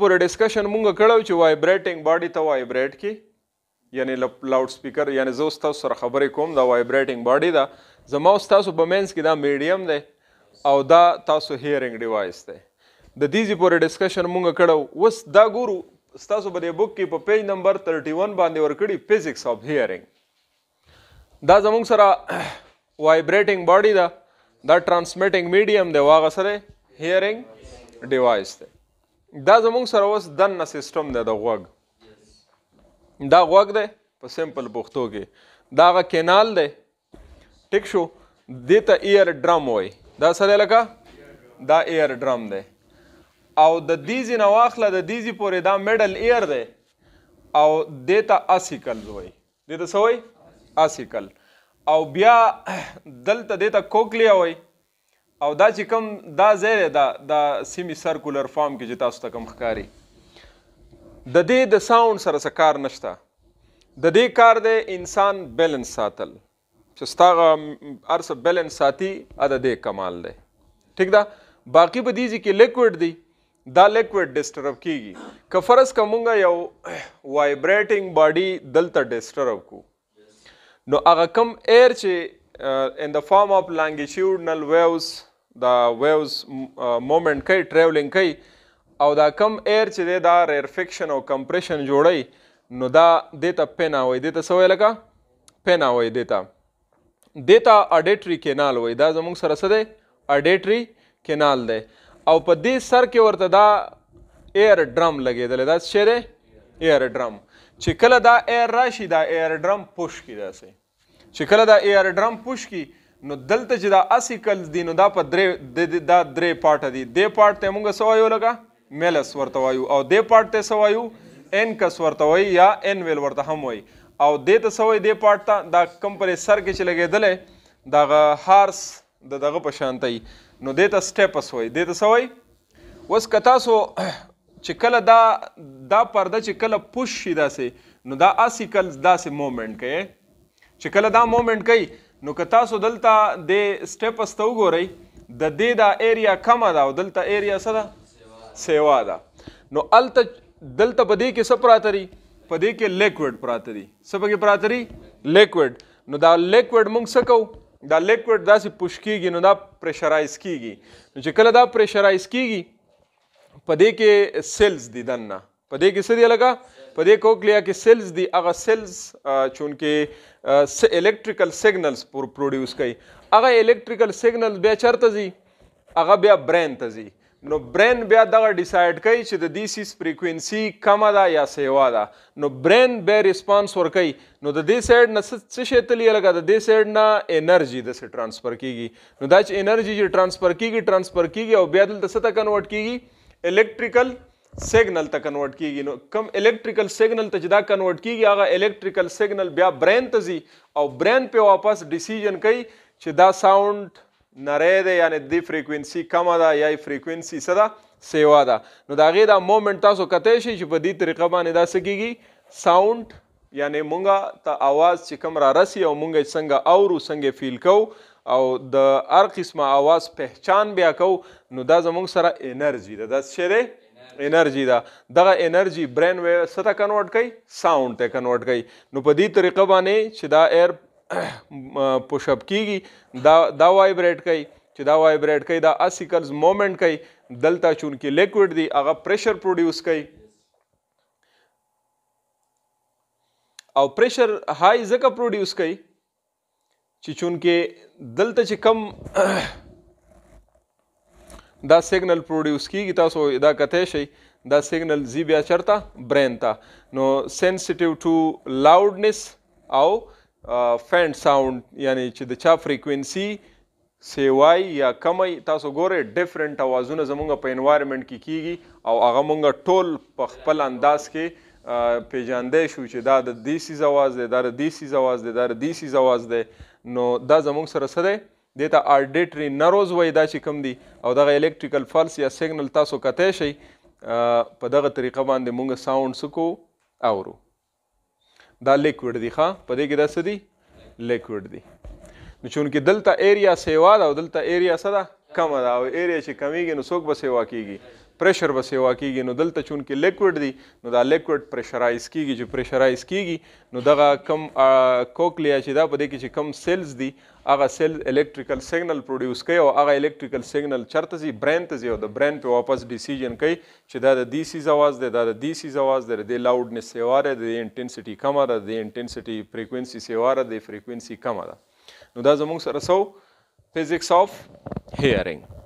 پورې ډیسکشن مونږ کړو چې وایبریټینګ باډي ته وایبریټ کی یعنی لاوډ سپیکر یعنی زه تاسو سره خبرې کوم دا وایبریټینګ باډي دا زما تاسو په مینس کې دا میډیم دی او دا تاسو هیرینګ ډیوایس دی د دې پورې ډیسکشن مونږ کړو وس دا ګورو تاسو به د بک کې په پیج نمبر 31 باندې ورکړي فزیکس اف هیرینګ دا زموږ سره وایبریټینګ باډي دا دا ټرانسمیټینګ میډیم دی واغ سره هیرینګ ډیوایس دی دا زمونږ سره اوس دنه سیستم دی د غوږ دا غوږ دی په سمپل پښتو کې دا غا کینال دی ټیک شو دې ته ایر ډرم وای دا سره لکه دا ایر ډرم دی او د دیزی نه واخله د دیزی پورې دا میډل ایر دی او دې ته اسیکل وای دې ته سوې اسیکل او بیا دلته دې ته کوکلیا وای او دا چې کوم دا ځای دا د سیمی سرکولر فارم کې چې تاسو ته کوم ښکاري د دې د ساوند سره څه کار نشته د دې کار دی انسان بیلنس ساتل چې ستا ارس بیلنس ساتي ا د دې کمال دی ٹھیک ده باقی به دې کې لیکوډ دی دا لیکوډ ډیسټرب کیږي که فرض کومګه یو وایبریټینګ باډي دلته ډیسټرب کو نو هغه کم ایر چې ان د فارم اف لانګیټیوډنل ویوز دا ویوز مومنت کوي ټریولینګ کوي او دا کم ایر چې دی دا ریرفیکشن او کمپریشن جوړی نو دا دیتا پینا وای دیتا سوې لکه پینا وای دیتا دیتا اډیټری کینال وای دا زموږ سره څه دی اډیټری کینال دی او په دې سر کې ورته دا ایر ډرم لګېدل دا څه دی ایر ډرم چې کله دا ایر راشي دا ایر ډرم پوش کی داسې چې کله دا ایر ډرم پوش کی نو دلته چې دا اسیکل دي نو دا په درې دا درې پارټ دي دې پارټ ته موږ سوایو لګه میلس ورته وایو او دې پارټ ته سوایو ان کس ورته وایي یا ان ویل ورته هم وایي او دې ته سوای دې پارټ ته دا کمپریسر کې چې لګېدلې دغه هارس د دغه په شانتۍ نو دې ته سټیپس وایي دې ته سوای اوس که تاسو چې کله دا دا پرده چې کله پوش شي داسې نو دا اسیکل داسې مومنټ کوي چې کله دا مومنټ کوي نو که تاسو دلته د سټیپس ته وګورئ د دې دا ایریا کمه ده او دلته ایریا څه ده سیوا ده نو الته دلته په دې کې څه پراته دي په دې کې لیکوډ پراته دي څه پکې پراته دي لیکوډ نو دا لیکوډ موږ څه کوو دا لیکوډ داسې پوش کیږي نو دا پریشرایز کیږي نو چې کله دا پریشرایز کیږي په دې کې سیلز دي دننه په دې کې څه دی لګه په دې کوکلیا کې سیلز دی هغه سیلز چونکه س الکتریکل سیګنلز پور پروډوس کوي هغه الکتریکل سیګنل بیا چرته زی هغه بیا برین ته زی نو برین بیا دغه ډیسایډ کوي چې د دې سیس فریکوئنسي کمه ده یا سیوا ده نو برین بیا ریسپانس ور کوي نو د دې سایډ نه څه شی تلې لګا د دې سایډ نه انرژي د سه ترانسفر کیږي نو دا چې انرژي چې ترانسفر کیږي ترانسفر کیږي او بیا دلته څه ته کنورټ کیږي الکتریکل سیګنل ته کنورټ کیږي نو کم الکتریکل سیګنل ته چې دا کنورټ کیږي هغه الکتریکل سیګنل بیا برین ته ځي او برین په واپس ډیسیژن کوي چې دا ساوند نری دی یعنی د فریکوینسي کمه ده یا فریکوینسي څه ده سیوا ده نو د هغې دا مومنټ تاسو کتی شئ چې په دې طریقه باندې دا څه کیږي ساوند یعنی مونږه ته आवाज چې کوم را رسی او مونږ څنګه اورو څنګه فیل کوو او د هر قسمه आवाज پہچان بیا کو نو دا زمونږ سره انرژي ده دا څه دی انرژي ده دغه انرژي برین ویو سره کنورټ کوي ساوند ته کنورټ کوي نو په دې طریقه باندې چې دا ایر پوش اپ کیږي دا دا وایبریټ کوي چې دا وایبریټ کوي دا اسیکلز مومنت کوي دلته چون کې لیکوډ دی هغه پریشر پروډوس کوي او پریشر های ځکه پروډوس کوي چې چون کې دلته چې کم دا سیګنل پروډوس کیږي تاسو دا کته شي دا سیګنل زی بیا چرته برین ته نو سنسټیو ټو لاودنس او فینډ ساوند یعنی چې د چا فریکوئنسي سیوای یا کمی تاسو ګوره ډیفرنٹ اوازونه زمونږ په انوایرنمنت کې کیږي او هغه مونږ ټول په خپل انداز کې پیژاندې شو چې دا د دیسی زواز دی دا د دیسی زواز دی دا د دیسی زواز دی نو دا زمونږ سره څه دی دې ته ارډیټري نروز وایي دا چې کوم دي او دغه الکتریکل فلس یا سیګنل تاسو کتی شئ په دغه طریقه باندې موږ ساوند سکو اورو دا لیکوډ دی ښا په دې کې دا څه دی لیکوډ دی نو چونکې دلته ایریا سیوا ده او دلته ایریا څه ده کم دا او ایریا چې کمیږي نو څوک به سیوا کیږي پریشر به سیوا کیږي نو دلته چون کې لیکوډ دی نو دا لیکوډ پریشرایز کیږي چې پریشرایز کیږي نو دغه کم کوکلیا چې دا په دې کې چې کم سیلز دی هغه سیل الکتریکل سیګنل پروډوس کوي او هغه الکتریکل سیګنل چرته زی برین ته زی او د برین په واپس ډیسیژن کوي چې دا د ډی سی زواز دی دا د ډی سی زواز دی د لاودنس سیواره د انټنسټي کمه ده د انټنسټي فریکوئنسي سیواره د فریکوئنسي کمه ده نو دا زموږ سره سو فزیکس اف hearing.